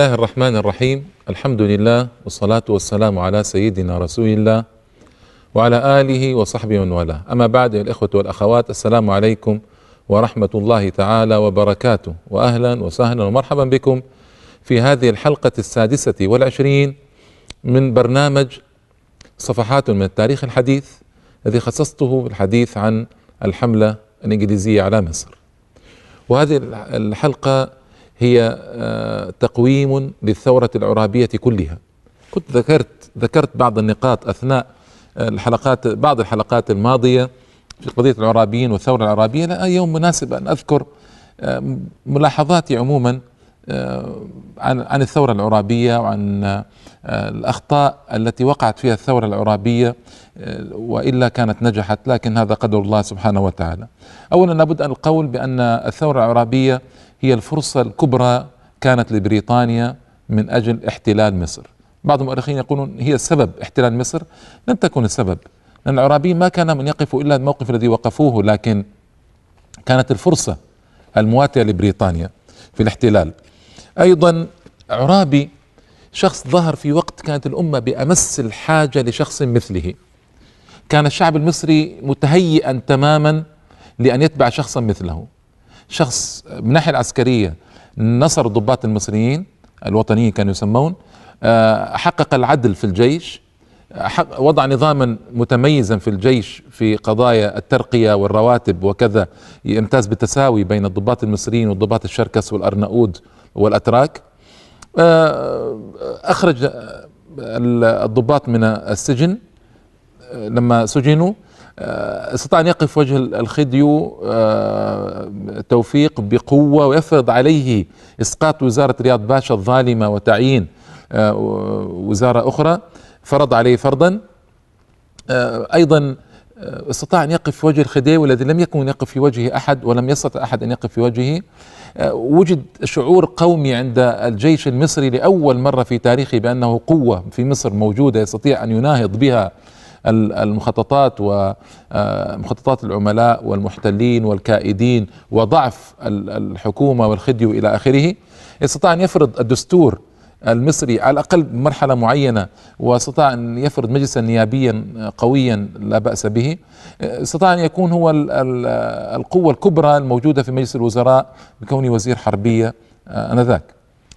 الله الرحمن الرحيم الحمد لله والصلاة والسلام على سيدنا رسول الله وعلى آله وصحبه ومن والاه أما بعد الإخوة والأخوات السلام عليكم ورحمة الله تعالى وبركاته وأهلا وسهلا ومرحبا بكم في هذه الحلقة السادسة والعشرين من برنامج صفحات من التاريخ الحديث الذي خصصته الحديث عن الحملة الإنجليزية على مصر وهذه الحلقة هي آه، تقويم للثورة العرابية كلها كنت ذكرت ذكرت بعض النقاط أثناء آه، الحلقات بعض الحلقات الماضية في قضية العرابيين والثورة العرابية لا يوم مناسب أن أذكر آه، ملاحظاتي عموما عن عن الثورة العرابية وعن الأخطاء التي وقعت فيها الثورة العرابية وإلا كانت نجحت لكن هذا قدر الله سبحانه وتعالى أولا لابد أن القول بأن الثورة العرابية هي الفرصة الكبرى كانت لبريطانيا من أجل احتلال مصر بعض المؤرخين يقولون هي السبب احتلال مصر لم تكن السبب لأن العرابيين ما كان من يقف إلا الموقف الذي وقفوه لكن كانت الفرصة المواتية لبريطانيا في الاحتلال أيضا عرابي شخص ظهر في وقت كانت الأمة بأمس الحاجة لشخص مثله كان الشعب المصري متهيئا تماما لأن يتبع شخصا مثله شخص من الناحيه العسكريه نصر الضباط المصريين الوطنيين كانوا يسمون آه، حقق العدل في الجيش آه، وضع نظاما متميزا في الجيش في قضايا الترقية والرواتب وكذا يمتاز بالتساوي بين الضباط المصريين والضباط الشركس والأرنؤود والأتراك آه، أخرج الضباط من السجن لما سجنوا آه، استطاع أن يقف وجه الخديو آه، توفيق بقوة ويفرض عليه إسقاط وزارة رياض باشا الظالمة وتعيين آه، وزارة أخرى فرض عليه فرضا أيضا استطاع أن يقف في وجه الخديوي الذي لم يكن يقف في وجهه أحد ولم يستطع أحد أن يقف في وجهه وجد شعور قومي عند الجيش المصري لأول مرة في تاريخه بأنه قوة في مصر موجودة يستطيع أن يناهض بها المخططات ومخططات آه، العملاء والمحتلين والكائدين وضعف الحكومه والخديو الى اخره استطاع ان يفرض الدستور المصري على الاقل بمرحله معينه واستطاع ان يفرض مجلسا نيابيا آه، قويا لا باس به استطاع آه، ان يكون هو القوه الكبرى الموجوده في مجلس الوزراء بكونه وزير حربيه انذاك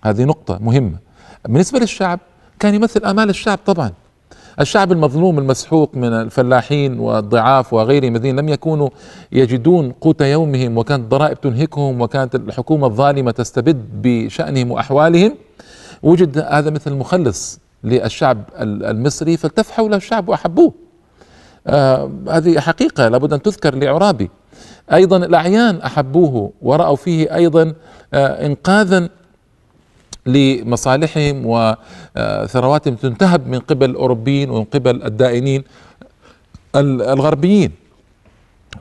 هذه نقطه مهمه بالنسبه للشعب كان يمثل امال الشعب طبعا الشعب المظلوم المسحوق من الفلاحين والضعاف وغيرهم الذين لم يكونوا يجدون قوت يومهم وكانت ضرائب تنهكهم وكانت الحكومة الظالمة تستبد بشأنهم وأحوالهم وجد هذا مثل مخلص للشعب المصري فالتف حوله الشعب وأحبوه آه هذه حقيقة لابد أن تذكر لعرابي أيضا الأعيان أحبوه ورأوا فيه أيضا آه إنقاذا لمصالحهم وثرواتهم آه، تنتهب من قبل الأوروبيين ومن قبل الدائنين الغربيين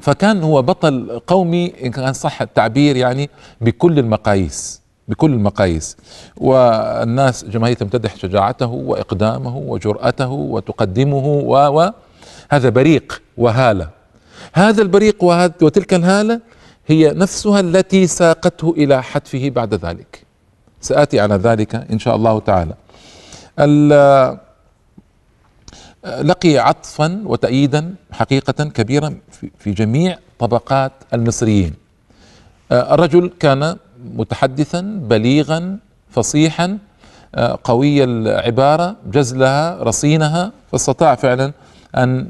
فكان هو بطل قومي إن كان صح التعبير يعني بكل المقاييس بكل المقاييس والناس جماهير تمتدح شجاعته وإقدامه وجرأته وتقدمه و هذا بريق وهالة هذا البريق وتلك الهالة هي نفسها التي ساقته إلى حتفه بعد ذلك سآتي على ذلك إن شاء الله تعالى لقي عطفا وتأييدا حقيقة كبيرا في جميع طبقات المصريين الرجل كان متحدثا بليغا فصيحا قوي العبارة جزلها رصينها فاستطاع فعلا أن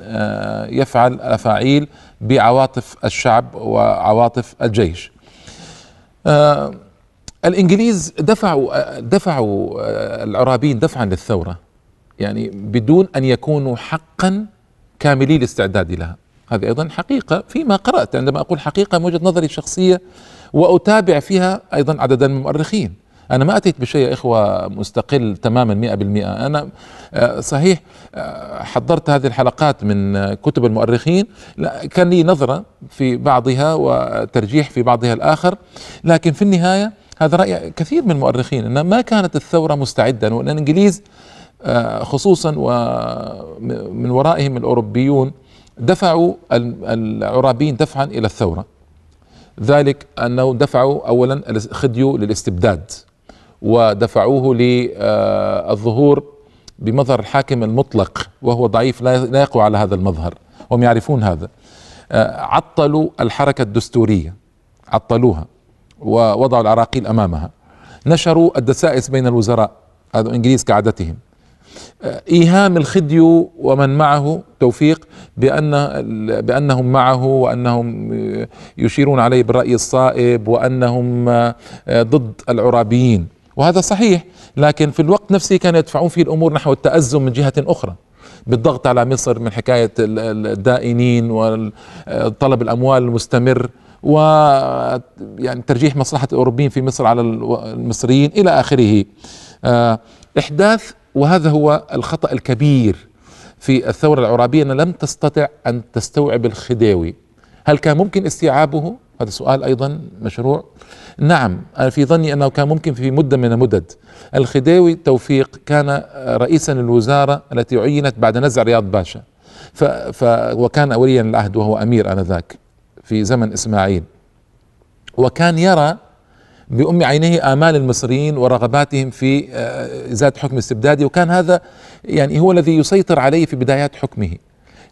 يفعل الأفاعيل بعواطف الشعب وعواطف الجيش الانجليز دفعوا آه، دفعوا آه، العرابيين دفعا للثوره يعني بدون ان يكونوا حقا كاملي الاستعداد لها هذه ايضا حقيقه فيما قرات عندما اقول حقيقه من وجهه نظري الشخصيه واتابع فيها ايضا عددا من المؤرخين انا ما اتيت بشيء يا اخوه مستقل تماما 100% انا آه، صحيح حضرت هذه الحلقات من كتب المؤرخين كان لي نظره في بعضها وترجيح في بعضها الاخر لكن في النهايه هذا رأي كثير من المؤرخين أن ما كانت الثورة مستعدة وأن الإنجليز آه، خصوصا ومن ورائهم الأوروبيون دفعوا العرابيين دفعا إلى الثورة ذلك أنه دفعوا أولا خديو للاستبداد ودفعوه للظهور آه، بمظهر الحاكم المطلق وهو ضعيف لا يقوى على هذا المظهر هم يعرفون هذا آه، عطلوا الحركة الدستورية عطلوها ووضعوا العراقيل امامها نشروا الدسائس بين الوزراء هذا انجليز كعادتهم آه، ايهام الخديو ومن معه توفيق بان بانهم معه وانهم يشيرون عليه بالراي الصائب وانهم آه، ضد العرابيين وهذا صحيح لكن في الوقت نفسه كانوا يدفعون فيه الامور نحو التازم من جهه اخرى بالضغط على مصر من حكايه الدائنين وطلب الاموال المستمر و يعني ترجيح مصلحة الأوروبيين في مصر على المصريين إلى آخره آه، إحداث وهذا هو الخطأ الكبير في الثورة العرابية أنها لم تستطع أن تستوعب الخديوي هل كان ممكن استيعابه؟ هذا سؤال أيضا مشروع نعم أنا في ظني أنه كان ممكن في مدة من المدد الخديوي توفيق كان رئيسا للوزارة التي عينت بعد نزع رياض باشا ف... ف... وكان وليا العهد وهو أمير آنذاك في زمن اسماعيل وكان يرى بأم عينيه آمال المصريين ورغباتهم في آه، إزالة حكم استبدادي وكان هذا يعني هو الذي يسيطر عليه في بدايات حكمه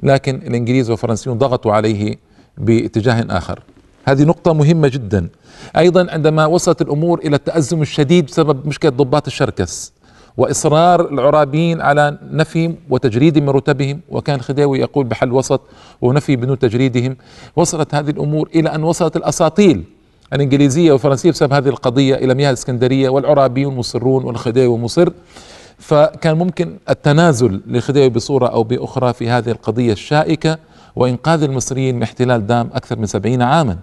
لكن الإنجليز والفرنسيون ضغطوا عليه باتجاه آخر هذه نقطة مهمة جدا أيضا عندما وصلت الأمور إلى التأزم الشديد بسبب مشكلة ضباط الشركس واصرار العرابيين على نفيهم وتجريد من رتبهم وكان خديوي يقول بحل وسط ونفي بنو تجريدهم وصلت هذه الامور الى ان وصلت الاساطيل الانجليزيه والفرنسيه بسبب هذه القضيه الى مياه الاسكندريه والعرابيون مصرون والخديوي مصر فكان ممكن التنازل للخديوي بصوره او باخرى في هذه القضيه الشائكه وانقاذ المصريين من احتلال دام اكثر من سبعين عاما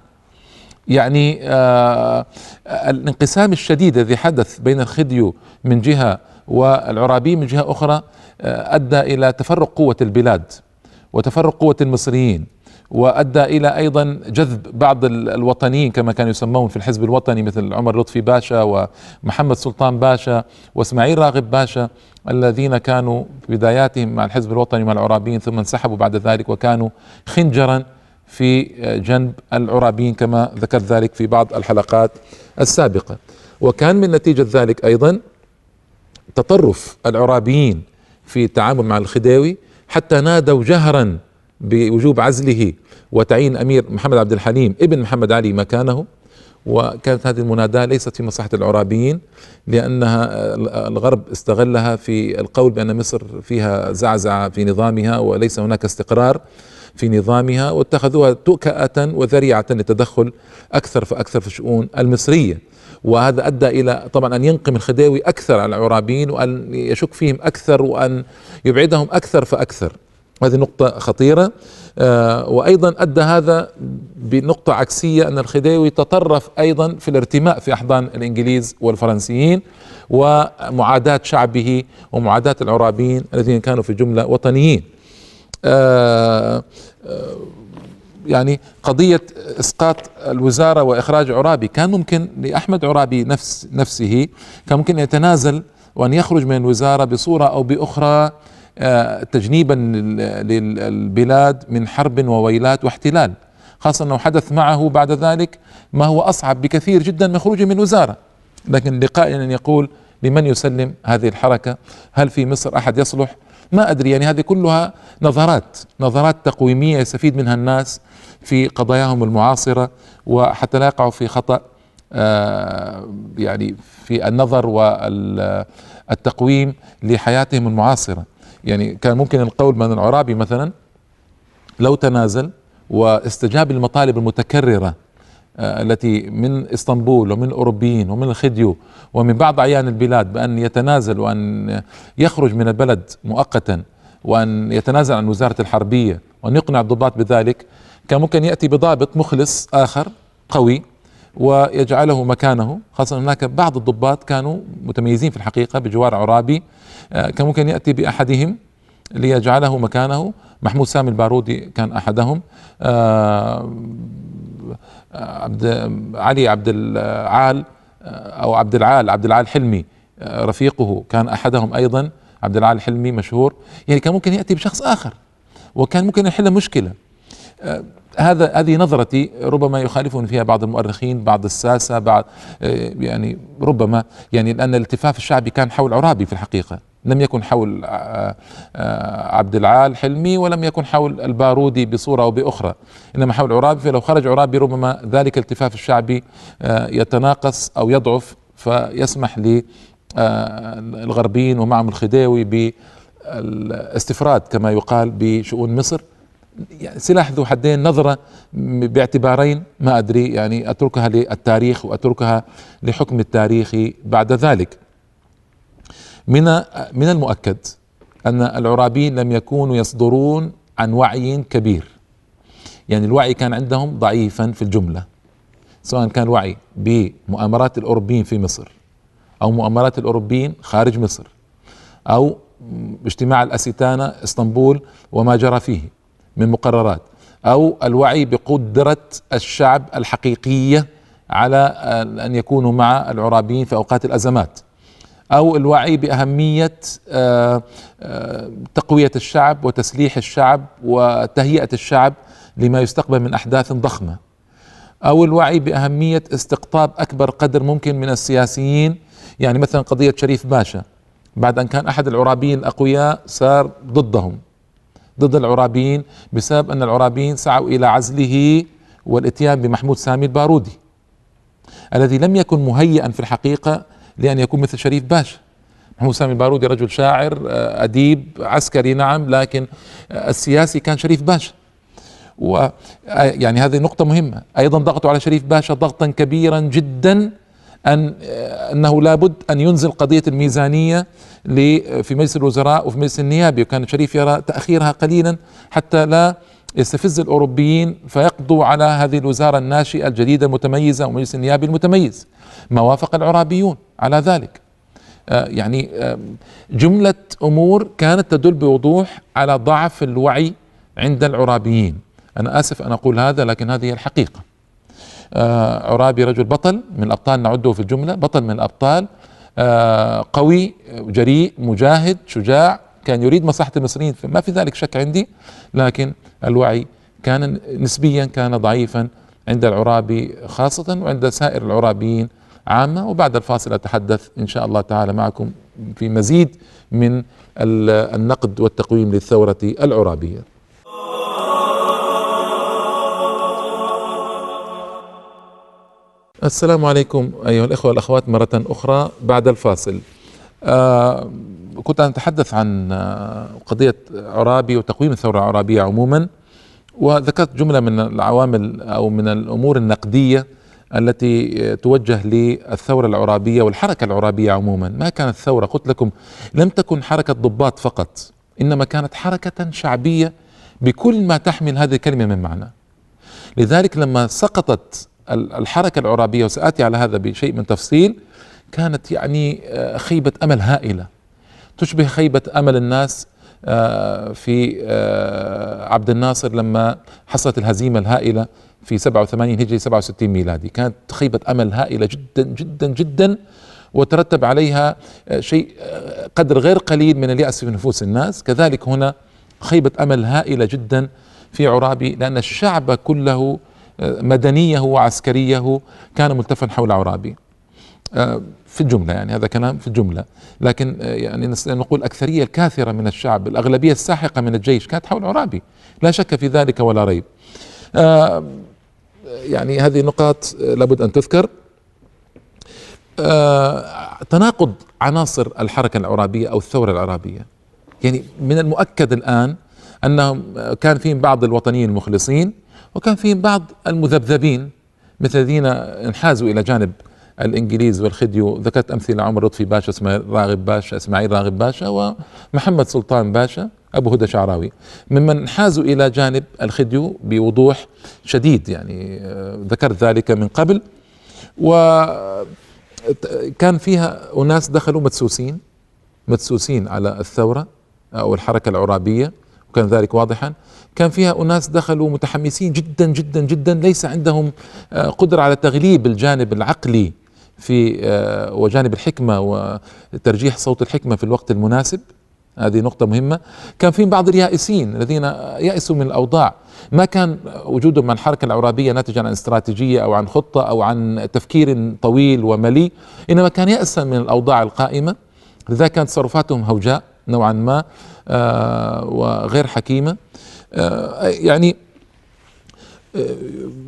يعني آه الانقسام الشديد الذي حدث بين الخديو من جهه والعرابي من جهة أخرى آه، أدى إلى تفرق قوة البلاد وتفرق قوة المصريين وأدى إلى أيضا جذب بعض الوطنيين كما كانوا يسمون في الحزب الوطني مثل عمر لطفي باشا ومحمد سلطان باشا وإسماعيل راغب باشا الذين كانوا في بداياتهم مع الحزب الوطني مع العرابيين ثم انسحبوا بعد ذلك وكانوا خنجرا في آه، جنب العرابيين كما ذكرت ذلك في بعض الحلقات السابقة وكان من نتيجة ذلك أيضا تطرف العرابيين في التعامل مع الخداوي حتى نادوا جهرا بوجوب عزله وتعيين امير محمد عبد الحليم ابن محمد علي مكانه وكانت هذه المناداة ليست في مصلحة العرابيين لأنها الغرب استغلها في القول بأن مصر فيها زعزعة في نظامها وليس هناك استقرار في نظامها واتخذوها تؤكأة وذريعة للتدخل أكثر فأكثر في الشؤون المصرية وهذا أدى إلى طبعا أن ينقم الخديوي أكثر على العرابيين وأن يشك فيهم أكثر وأن يبعدهم أكثر فأكثر هذه نقطة خطيرة آه، وأيضا أدى هذا بنقطة عكسية أن الخديوي تطرف أيضا في الارتماء في أحضان الإنجليز والفرنسيين ومعاداة شعبه ومعاداة العرابيين الذين كانوا في جملة وطنيين آه، آه، يعني قضية إسقاط الوزارة وإخراج عرابي كان ممكن لأحمد عرابي نفس نفسه كان ممكن يتنازل وأن يخرج من الوزارة بصورة أو بأخرى آه، تجنيبا للبلاد من حرب وويلات واحتلال خاصة أنه حدث معه بعد ذلك ما هو أصعب بكثير جدا من خروجه من وزارة لكن لقائنا أن يقول لمن يسلم هذه الحركة هل في مصر أحد يصلح ما أدري يعني هذه كلها نظرات نظرات تقويمية يستفيد منها الناس في قضاياهم المعاصرة وحتى لا يقعوا في خطأ آه، يعني في النظر والتقويم لحياتهم المعاصرة يعني كان ممكن القول من العرابي مثلا لو تنازل واستجاب للمطالب المتكررة آه، التي من اسطنبول ومن الاوروبيين ومن الخديو ومن بعض اعيان البلاد بان يتنازل وان يخرج من البلد مؤقتا وان يتنازل عن وزاره الحربيه وان يقنع الضباط بذلك كان ممكن ياتي بضابط مخلص اخر قوي ويجعله مكانه خاصة هناك بعض الضباط كانوا متميزين في الحقيقة بجوار عرابي آه، كان ممكن يأتي بأحدهم ليجعله مكانه محمود سامي البارودي كان احدهم آه، عبد علي عبد العال آه، او عبد العال عبد العال حلمي آه، رفيقه كان احدهم ايضا عبد العال حلمي مشهور يعني كان ممكن ياتي بشخص اخر وكان ممكن يحل مشكله هذا هذه نظرتي ربما يخالفني فيها بعض المؤرخين بعض الساسه بعض يعني ربما يعني لان الالتفاف الشعبي كان حول عرابي في الحقيقه لم يكن حول آه، آه، عبد العال حلمي ولم يكن حول البارودي بصورة أو بأخرى إنما حول عرابي فلو خرج عرابي ربما ذلك التفاف الشعبي آه، يتناقص أو يضعف فيسمح للغربيين ومعهم الخديوي بالاستفراد كما يقال بشؤون مصر يعني سلاح ذو حدين نظرة باعتبارين ما أدري يعني أتركها للتاريخ وأتركها لحكم التاريخ بعد ذلك من من المؤكد ان العرابيين لم يكونوا يصدرون عن وعي كبير يعني الوعي كان عندهم ضعيفا في الجمله سواء كان وعي بمؤامرات الاوروبيين في مصر او مؤامرات الاوروبيين خارج مصر او اجتماع الاستانه اسطنبول وما جرى فيه من مقررات او الوعي بقدره الشعب الحقيقيه على ان يكونوا مع العرابيين في اوقات الازمات أو الوعي بأهمية آه، آه، تقوية الشعب وتسليح الشعب وتهيئة الشعب لما يستقبل من أحداث ضخمة أو الوعي بأهمية استقطاب أكبر قدر ممكن من السياسيين يعني مثلا قضية شريف باشا بعد أن كان أحد العرابيين الأقوياء صار ضدهم ضد العرابيين بسبب أن العرابيين سعوا إلى عزله والاتيان بمحمود سامي البارودي الذي لم يكن مهيئا في الحقيقة لأن يكون مثل شريف باشا محمود سامي البارودي رجل شاعر آه، أديب عسكري نعم لكن آه، السياسي كان شريف باشا و آه، يعني هذه نقطة مهمة أيضا ضغطوا على شريف باشا ضغطا كبيرا جدا أن أنه لابد أن ينزل قضية الميزانية في مجلس الوزراء وفي مجلس النيابي وكان شريف يرى تأخيرها قليلا حتى لا يستفز الأوروبيين فيقضوا على هذه الوزارة الناشئة الجديدة المتميزة ومجلس النيابي المتميز ما وافق العرابيون على ذلك آه، يعني جملة أمور كانت تدل بوضوح على ضعف الوعي عند العرابيين أنا آسف أن أقول هذا لكن هذه الحقيقة آه، عرابي رجل بطل من الأبطال نعده في الجملة بطل من الأبطال آه، قوي جريء مجاهد شجاع كان يريد مصلحة المصريين ما في ذلك شك عندي لكن الوعي كان نسبيا كان ضعيفا عند العرابي خاصة وعند سائر العرابيين عامة وبعد الفاصل أتحدث إن شاء الله تعالى معكم في مزيد من النقد والتقويم للثورة العرابية السلام عليكم أيها الإخوة والأخوات مرة أخرى بعد الفاصل آه كنت أتحدث عن آه، قضية عرابي وتقويم الثورة العرابية عموما وذكرت جملة من العوامل أو من الأمور النقدية التي توجه للثورة العرابية والحركة العرابية عموما ما كانت ثورة قلت لكم لم تكن حركة ضباط فقط إنما كانت حركة شعبية بكل ما تحمل هذه الكلمة من معنى لذلك لما سقطت الحركة العرابية وسأتي على هذا بشيء من تفصيل كانت يعني آه، خيبة أمل هائلة تشبه خيبة أمل الناس آه، في آه، عبد الناصر لما حصلت الهزيمة الهائلة في 87 هجري 67 ميلادي كانت خيبة أمل هائلة جدا جدا جدا وترتب عليها آه، شيء قدر غير قليل من اليأس في نفوس الناس كذلك هنا خيبة أمل هائلة جدا في عرابي لأن الشعب كله مدنيه وعسكريه كان ملتفا حول عرابي آه، في الجملة يعني هذا كلام في الجملة لكن آه، يعني نقول الأكثرية الكاثرة من الشعب الأغلبية الساحقة من الجيش كانت حول عرابي لا شك في ذلك ولا ريب آه، يعني هذه نقاط لابد أن تذكر تناقض عناصر الحركة العرابية أو الثورة العرابية يعني من المؤكد الآن أنهم كان فيهم بعض الوطنيين المخلصين وكان فيهم بعض المذبذبين مثل الذين انحازوا إلى جانب الانجليز والخديو ذكرت امثله عمر لطفي باشا اسماعيل راغب باشا اسماعيل راغب باشا ومحمد سلطان باشا ابو هدى شعراوي ممن انحازوا الى جانب الخديو بوضوح شديد يعني آه، ذكرت ذلك من قبل و آه، كان فيها اناس دخلوا مدسوسين مدسوسين على الثوره آه، او الحركه العرابيه وكان ذلك واضحا كان فيها اناس دخلوا متحمسين جدا جدا جدا ليس عندهم قدره على تغليب الجانب العقلي في آه، وجانب الحكمة وترجيح صوت الحكمة في الوقت المناسب هذه نقطة مهمة كان في بعض اليائسين الذين يأسوا من الأوضاع ما كان وجودهم مع الحركة العرابية ناتجا عن استراتيجية أو عن خطة أو عن تفكير طويل ومليء إنما كان يأسا من الأوضاع القائمة لذا كانت تصرفاتهم هوجاء نوعا ما آه، وغير حكيمة آه، يعني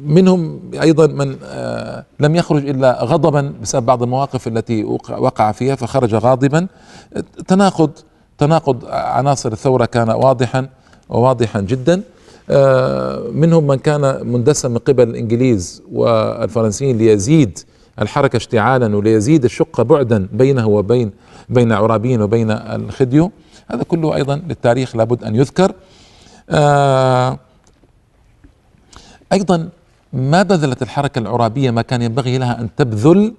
منهم ايضا من آه، لم يخرج الا غضبا بسبب بعض المواقف التي وقع فيها فخرج غاضبا تناقض تناقض عناصر الثوره كان واضحا وواضحا جدا آه، منهم من كان مندسا من قبل الانجليز والفرنسيين ليزيد الحركه اشتعالا وليزيد الشقه بعدا بينه وبين بين عرابين وبين الخديو هذا كله ايضا للتاريخ لابد ان يذكر آه أيضا ما بذلت الحركة العرابية ما كان ينبغي لها أن تبذل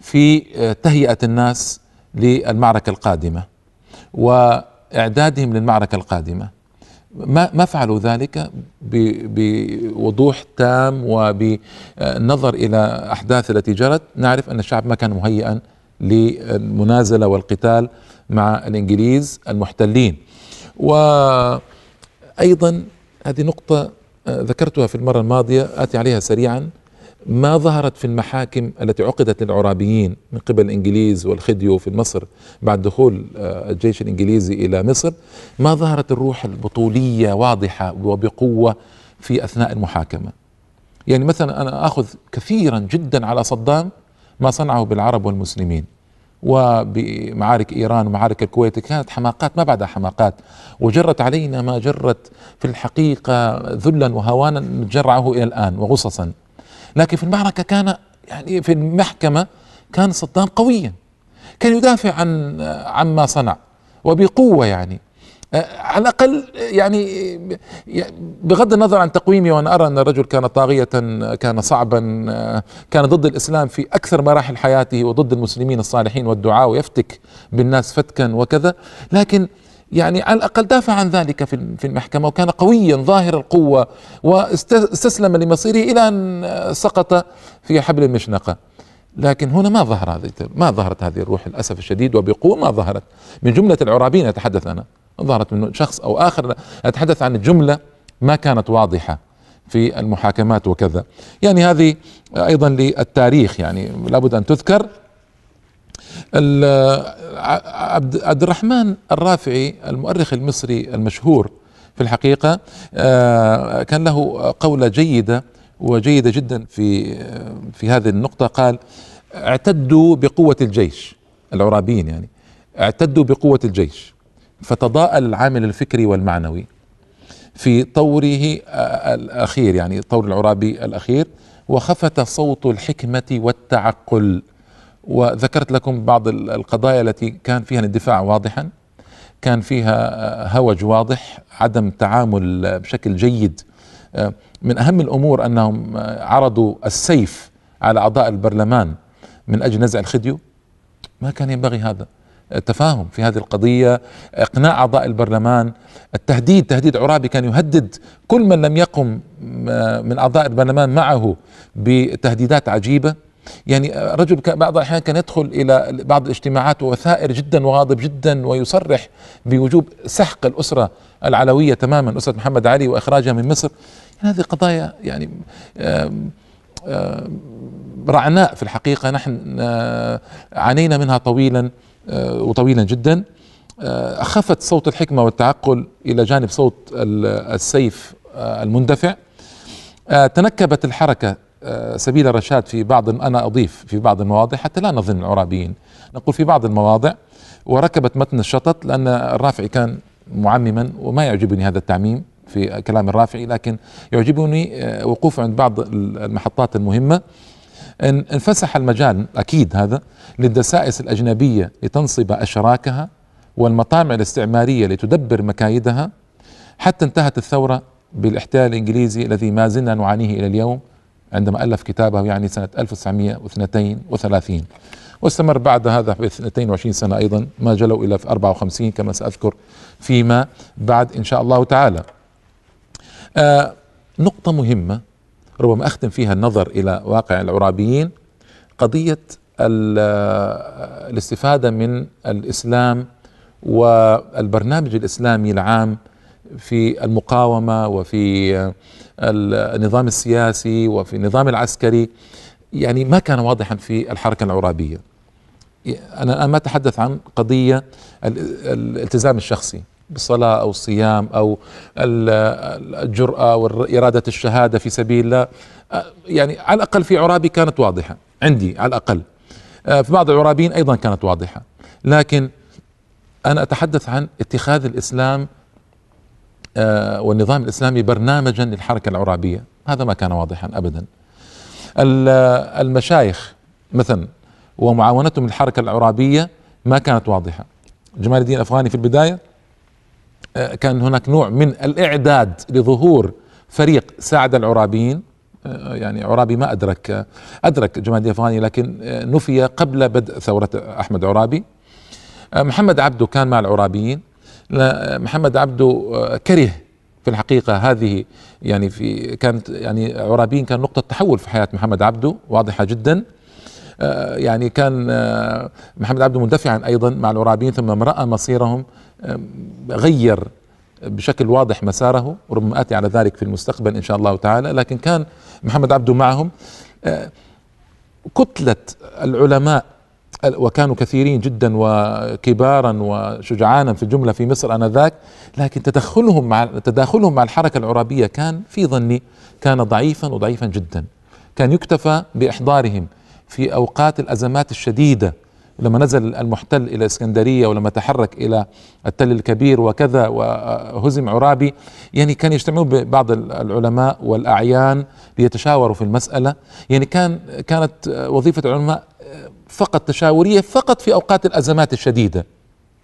في آه، تهيئة الناس للمعركة القادمة وإعدادهم للمعركة القادمة ما ما فعلوا ذلك بوضوح تام وبالنظر آه، الى احداث التي جرت نعرف ان الشعب ما كان مهيئا للمنازله والقتال مع الانجليز المحتلين وايضا هذه نقطه ذكرتها في المرة الماضية آتي عليها سريعا ما ظهرت في المحاكم التي عقدت للعرابيين من قبل الإنجليز والخديو في مصر بعد دخول آه، الجيش الإنجليزي إلى مصر ما ظهرت الروح البطولية واضحة وبقوة في أثناء المحاكمة يعني مثلا أنا أخذ كثيرا جدا على صدام ما صنعه بالعرب والمسلمين وبمعارك إيران ومعارك الكويت كانت حماقات ما بعدها حماقات وجرت علينا ما جرت في الحقيقة ذلا وهوانا نتجرعه إلى الآن وغصصا لكن في المعركة كان يعني في المحكمة كان صدام قويا كان يدافع عن عما صنع وبقوة يعني آه، على الاقل يعني بغض النظر عن تقويمي وانا ارى ان الرجل كان طاغيه كان صعبا آه، كان ضد الاسلام في اكثر مراحل حياته وضد المسلمين الصالحين والدعاء ويفتك بالناس فتكا وكذا لكن يعني على الاقل دافع عن ذلك في المحكمه وكان قويا ظاهر القوه واستسلم لمصيره الى ان سقط في حبل المشنقه لكن هنا ما ظهر هذه ما ظهرت هذه الروح للاسف الشديد وبقوه ما ظهرت من جمله العرابين اتحدث انا ظهرت من شخص أو آخر أتحدث عن الجملة ما كانت واضحة في المحاكمات وكذا يعني هذه أيضا للتاريخ يعني لابد أن تذكر عبد الرحمن الرافعي المؤرخ المصري المشهور في الحقيقة آه، كان له قولة جيدة وجيدة جدا في في هذه النقطة قال اعتدوا بقوة الجيش العرابيين يعني اعتدوا بقوة الجيش فتضاءل العامل الفكري والمعنوي في طوره الأخير يعني طور العرابي الأخير وخفت صوت الحكمة والتعقل وذكرت لكم بعض القضايا التي كان فيها الاندفاع واضحا كان فيها هوج واضح عدم تعامل بشكل جيد آه، من أهم الأمور أنهم عرضوا السيف على أعضاء البرلمان من أجل نزع الخديو ما كان ينبغي هذا تفاهم في هذه القضية إقناع أعضاء البرلمان التهديد تهديد عرابي كان يهدد كل من لم يقم آه، من أعضاء البرلمان معه بتهديدات عجيبة يعني آه، رجل بعض الأحيان كان يدخل إلى بعض الاجتماعات وثائر جدا وغاضب جدا ويصرح بوجوب سحق الأسرة العلوية تماما أسرة محمد علي وإخراجها من مصر يعني هذه قضايا يعني آه، رعناء في الحقيقة نحن آه، عانينا منها طويلا آه، وطويلا جدا أخفت صوت الحكمة والتعقل إلى جانب صوت السيف المندفع تنكبت الحركة سبيل الرشاد في بعض أنا أضيف في بعض المواضع حتى لا نظن العرابيين نقول في بعض المواضع وركبت متن الشطط لأن الرافعي كان معمما وما يعجبني هذا التعميم في كلام الرافعي لكن يعجبني آه، وقوفه عند بعض المحطات المهمة أن انفسح المجال أكيد هذا للدسائس الأجنبية لتنصب أشراكها والمطامع الاستعمارية لتدبر مكايدها حتى انتهت الثورة بالاحتلال الإنجليزي الذي ما زلنا نعانيه إلى اليوم عندما ألف كتابه يعني سنة 1932 واستمر بعد هذا ب 22 سنة أيضا ما جلوا إلى 54 كما سأذكر فيما بعد إن شاء الله تعالى آه نقطة مهمة ربما أختم فيها النظر إلى واقع العرابيين قضية آه، الاستفادة من الإسلام والبرنامج الإسلامي العام في المقاومة وفي آه، النظام السياسي وفي النظام العسكري يعني ما كان واضحا في الحركة العرابية أنا الآن ما أتحدث عن قضية الالتزام الشخصي بصلاة أو صيام أو الجرأة وإرادة الشهادة في سبيل الله يعني على الأقل في عرابي كانت واضحة عندي على الأقل في بعض العرابيين أيضا كانت واضحة لكن أنا أتحدث عن اتخاذ الإسلام والنظام الإسلامي برنامجا للحركة العرابية هذا ما كان واضحا أبدا المشايخ مثلا ومعاونتهم للحركة العرابية ما كانت واضحة جمال الدين الأفغاني في البداية آه، كان هناك نوع من الإعداد لظهور فريق ساعد العرابيين آه، يعني عرابي ما أدرك آه، أدرك جمال ديفاني لكن نفي قبل بدء ثورة أحمد عرابي محمد عبده كان مع العرابيين محمد عبده كره في الحقيقة هذه يعني في كانت يعني عرابيين كان نقطة تحول في حياة محمد عبده واضحة جدا آه، يعني كان آه، محمد عبده مندفعا ايضا مع العرابيين ثم راى مصيرهم آه، غير بشكل واضح مساره ربما اتي على ذلك في المستقبل ان شاء الله تعالى لكن كان محمد عبده معهم كتله العلماء وكانوا كثيرين جدا وكبارا وشجعانا في الجمله في مصر انذاك لكن تدخلهم مع تداخلهم مع الحركه العربيه كان في ظني كان ضعيفا وضعيفا جدا كان يكتفى باحضارهم في أوقات الأزمات الشديدة لما نزل المحتل إلى اسكندريه ولما تحرك إلى التل الكبير وكذا وهزم عرابي يعني كان يجتمعون ببعض العلماء والأعيان ليتشاوروا في المسألة يعني كان كانت وظيفة العلماء فقط تشاورية فقط في أوقات الأزمات الشديدة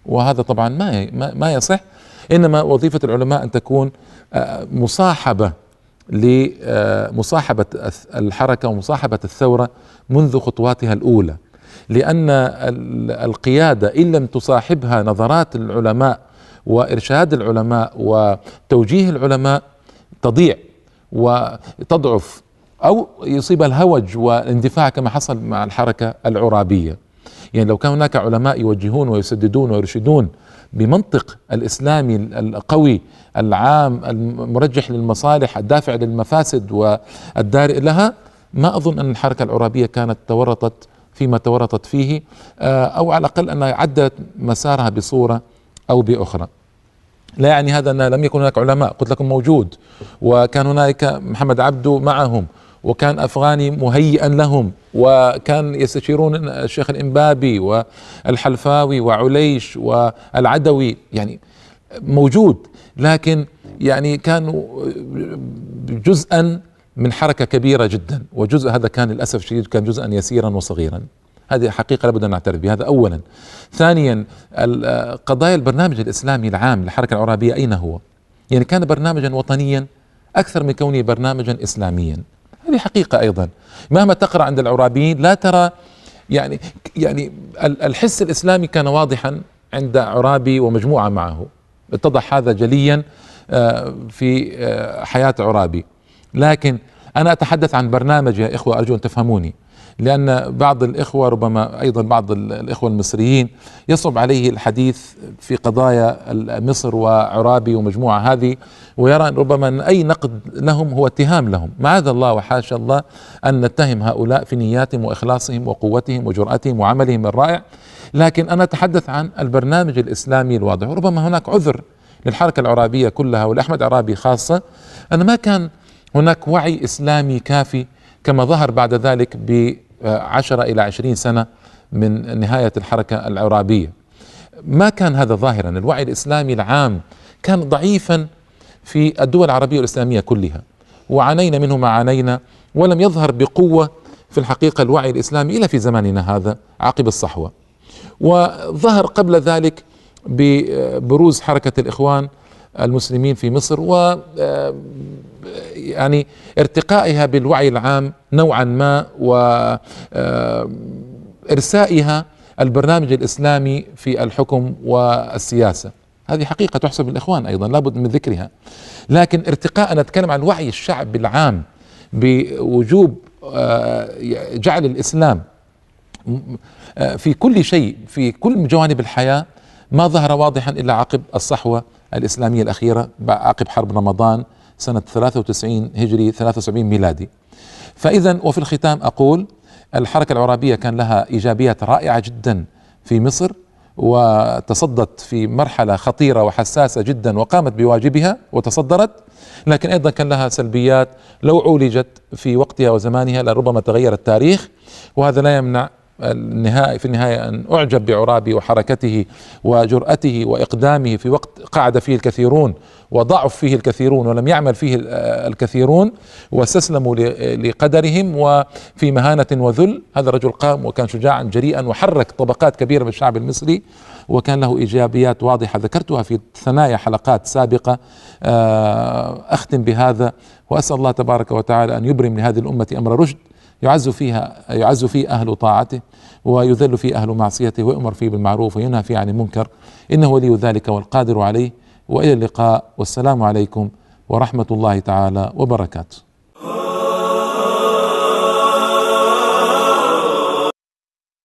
وهذا طبعا ما ما يصح إنما وظيفة العلماء أن تكون مصاحبة لمصاحبة الحركة ومصاحبة الثورة منذ خطواتها الأولى لأن القيادة إن لم تصاحبها نظرات العلماء وإرشاد العلماء وتوجيه العلماء تضيع وتضعف أو يصيب الهوج والاندفاع كما حصل مع الحركة العرابية يعني لو كان هناك علماء يوجهون ويسددون ويرشدون بمنطق الاسلامي القوي العام المرجح للمصالح الدافع للمفاسد والدارئ لها ما اظن ان الحركه العرابيه كانت تورطت فيما تورطت فيه آه، او على الاقل انها عدت مسارها بصوره او باخرى. لا يعني هذا ان لم يكن هناك علماء، قلت لكم موجود وكان هنالك محمد عبده معهم وكان أفغاني مهيئا لهم وكان يستشيرون الشيخ الإنبابي والحلفاوي وعليش والعدوي يعني موجود لكن يعني كانوا جزءا من حركة كبيرة جدا وجزء هذا كان للأسف الشديد كان جزءا يسيرا وصغيرا هذه حقيقة لابد أن نعترف بهذا أولا ثانيا قضايا البرنامج الإسلامي العام للحركة العرابية أين هو؟ يعني كان برنامجا وطنيا أكثر من كونه برنامجا إسلاميا هذه حقيقة أيضا مهما تقرأ عند العرابيين لا ترى يعني يعني الحس الإسلامي كان واضحا عند عرابي ومجموعة معه اتضح هذا جليا آه، في آه، حياة عرابي لكن أنا أتحدث عن برنامج يا إخوة أرجو أن تفهموني لأن بعض الإخوة ربما أيضا بعض الإخوة المصريين يصعب عليه الحديث في قضايا مصر وعرابي ومجموعة هذه ويرى ربما أن أي نقد لهم هو اتهام لهم معاذ الله وحاشا الله أن نتهم هؤلاء في نياتهم وإخلاصهم وقوتهم وجرأتهم وعملهم الرائع لكن أنا أتحدث عن البرنامج الإسلامي الواضح ربما هناك عذر للحركة العرابية كلها ولأحمد عرابي خاصة أن ما كان هناك وعي إسلامي كافي كما ظهر بعد ذلك بعشرة إلى عشرين سنة من نهاية الحركة العرابية ما كان هذا ظاهرا الوعي الإسلامي العام كان ضعيفا في الدول العربية والإسلامية كلها وعانينا منه ما عانينا ولم يظهر بقوة في الحقيقة الوعي الإسلامي إلا في زماننا هذا عقب الصحوة وظهر قبل ذلك ببروز حركة الإخوان المسلمين في مصر و يعني ارتقائها بالوعي العام نوعا ما وارسائها آه، البرنامج الاسلامي في الحكم والسياسه هذه حقيقه تحسب الاخوان ايضا لابد من ذكرها لكن ارتقاء نتكلم عن وعي الشعب العام بوجوب آه، جعل الاسلام آه، في كل شيء في كل جوانب الحياه ما ظهر واضحا الا عقب الصحوه الاسلاميه الاخيره عقب حرب رمضان سنة 93 هجري 73 ميلادي فإذا وفي الختام أقول الحركة العرابية كان لها إيجابيات رائعة جدا في مصر وتصدت في مرحلة خطيرة وحساسة جدا وقامت بواجبها وتصدرت لكن أيضا كان لها سلبيات لو عولجت في وقتها وزمانها لربما تغير التاريخ وهذا لا يمنع النهاية في النهاية أن أعجب بعرابي وحركته وجرأته وإقدامه في وقت قعد فيه الكثيرون وضعف فيه الكثيرون ولم يعمل فيه الكثيرون واستسلموا لقدرهم وفي مهانة وذل هذا الرجل قام وكان شجاعا جريئا وحرك طبقات كبيرة من الشعب المصري وكان له إيجابيات واضحة ذكرتها في ثنايا حلقات سابقة آه، أختم بهذا وأسأل الله تبارك وتعالى أن يبرم لهذه الأمة أمر رشد يعز فيها يعز فيه أهل طاعته ويذل فيه أهل معصيته ويؤمر فيه بالمعروف وينهى فيه عن المنكر إنه ولي ذلك والقادر عليه وإلى اللقاء والسلام عليكم ورحمة الله تعالى وبركاته